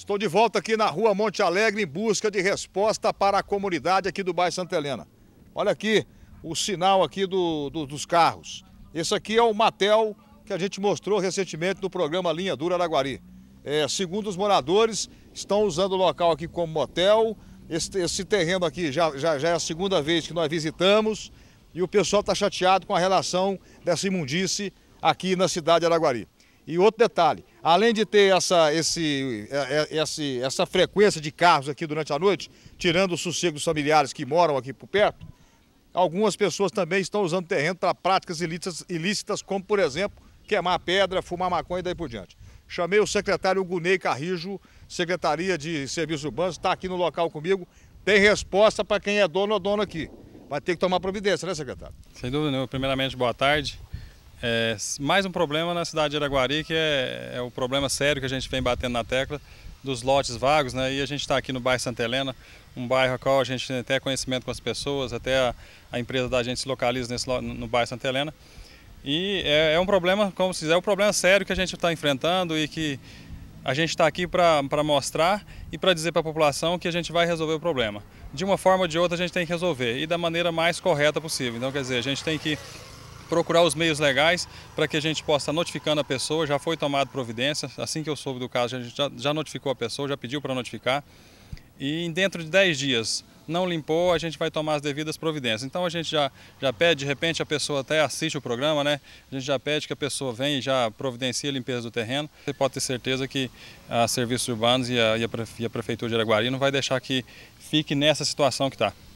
Estou de volta aqui na rua Monte Alegre em busca de resposta para a comunidade aqui do bairro Santa Helena. Olha aqui o sinal aqui do, do, dos carros. Esse aqui é o Matel que a gente mostrou recentemente no programa Linha Dura Araguari. É, segundo os moradores, estão usando o local aqui como motel. Esse, esse terreno aqui já, já, já é a segunda vez que nós visitamos e o pessoal está chateado com a relação dessa imundície aqui na cidade de Araguari. E outro detalhe, além de ter essa, esse, é, é, esse, essa frequência de carros aqui durante a noite, tirando os dos familiares que moram aqui por perto, algumas pessoas também estão usando terreno para práticas ilícitas, ilícitas, como por exemplo, queimar pedra, fumar maconha e daí por diante. Chamei o secretário Gunei Carrijo, Secretaria de Serviços Urbanos, está aqui no local comigo, tem resposta para quem é dono ou dona aqui. Vai ter que tomar providência, né, secretário? Sem dúvida nenhuma. Primeiramente, boa tarde. É, mais um problema na cidade de Araguari, que é, é, o problema sério que a gente vem batendo na tecla dos lotes vagos, né? E a gente está aqui no bairro Santa Helena, um bairro ao qual a gente tem até conhecimento com as pessoas, até a, a empresa da gente se localiza nesse, no bairro Santa Helena. E é, é um problema, como se diz, é um problema sério que a gente está enfrentando e que a gente está aqui para mostrar e para dizer para a população que a gente vai resolver o problema. De uma forma ou de outra, a gente tem que resolver e da maneira mais correta possível. Então, quer dizer, a gente tem que procurar os meios legais para que a gente possa notificando a pessoa, já foi tomada providência, assim que eu soube do caso, a gente já, já notificou a pessoa, já pediu para notificar. E dentro de 10 dias não limpou, a gente vai tomar as devidas providências. Então a gente já, já pede, de repente a pessoa até assiste o programa, né? A gente já pede que a pessoa venha e já providencie a limpeza do terreno. Você pode ter certeza que a ah, Serviços Urbanos e a, e a Prefeitura de Araguari não vai deixar que fique nessa situação que está.